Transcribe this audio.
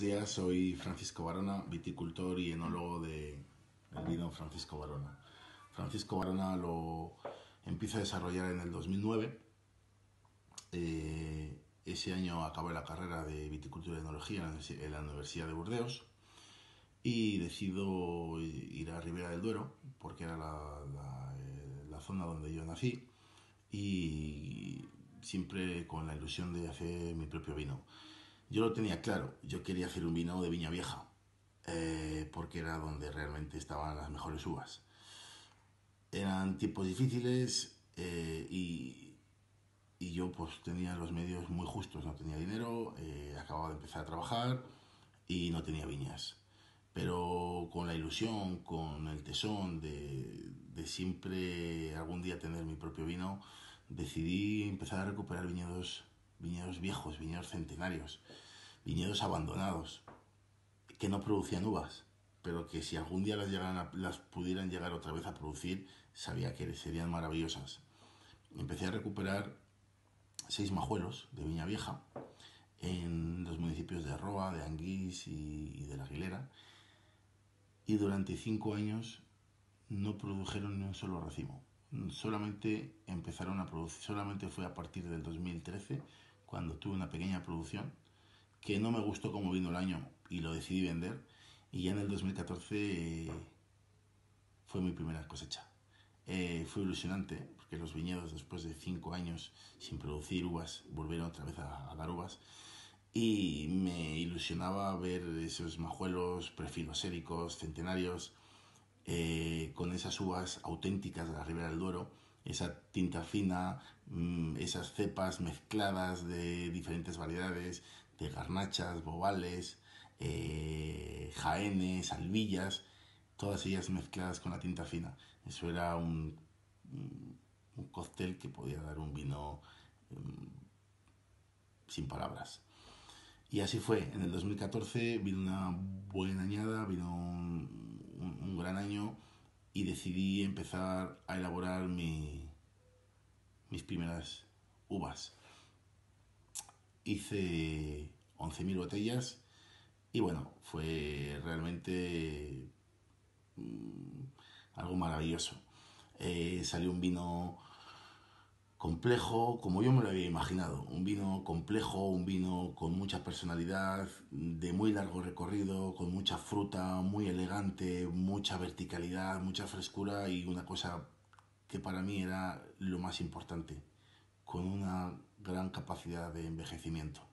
buenos días. Soy Francisco Barona, viticultor y enólogo de el vino Francisco Barona. Francisco Barona lo empieza a desarrollar en el 2009. Eh, ese año acabé la carrera de viticultura y enología en la Universidad de Burdeos y decido ir a Ribera del Duero porque era la eh, zona donde yo nací y siempre con la ilusión de hacer mi propio vino. Yo lo tenía claro, yo quería hacer un vino de viña vieja, eh, porque era donde realmente estaban las mejores uvas. Eran tiempos difíciles eh, y, yo pues tenía los medios muy justos, no tenía dinero, eh, acababa de empezar a trabajar y no tenía viñas. Pero con la ilusión, con el tesón de, de siempre algún día tener mi propio vino, decidí empezar a recuperar viñedos viñedos viejos, viñedos centenarios, viñedos abandonados, que no producían uvas, pero que si algún día las, las pudieran llegar otra vez a producir, sabía que serían maravillosas. Empecé a recuperar seis majuelos de Viña Vieja en los municipios de Roa, de Anguís y, de La Aguilera, y durante cinco años no produjeron ni un solo racimo. Solamente empezaron a producir, solamente fue a partir del 2013 cuando tuve una pequeña producción que no me gustó como vino el año y lo decidí vender. Y ya en el 2014 eh, fue mi primera cosecha. Eh, fue ilusionante porque los viñedos después de cinco años sin producir uvas volvieron otra vez a, dar uvas y me ilusionaba ver esos majuelos prefiloséricos, centenarios, eh, con esas uvas auténticas de la Ribera del Duero esa tinta fina, mm, esas cepas mezcladas de diferentes variedades, de garnachas, bobales, eh, jaenes, albillas, todas ellas mezcladas con la tinta fina. Eso era un, mm, cóctel que podía dar un vino mm, sin palabras. Y así fue, en el 2014 vino una buena añada, vino un gran año y decidí empezar a elaborar mi, mis primeras uvas. Hice 11.000 botellas y bueno, fue realmente mm, algo maravilloso. Eh, salió un vino complejo como yo me lo había imaginado. Un vino complejo, un vino con mucha personalidad, de muy largo recorrido, con mucha fruta, muy elegante, mucha verticalidad, mucha frescura y una cosa que para mí era lo más importante, con una gran capacidad de envejecimiento.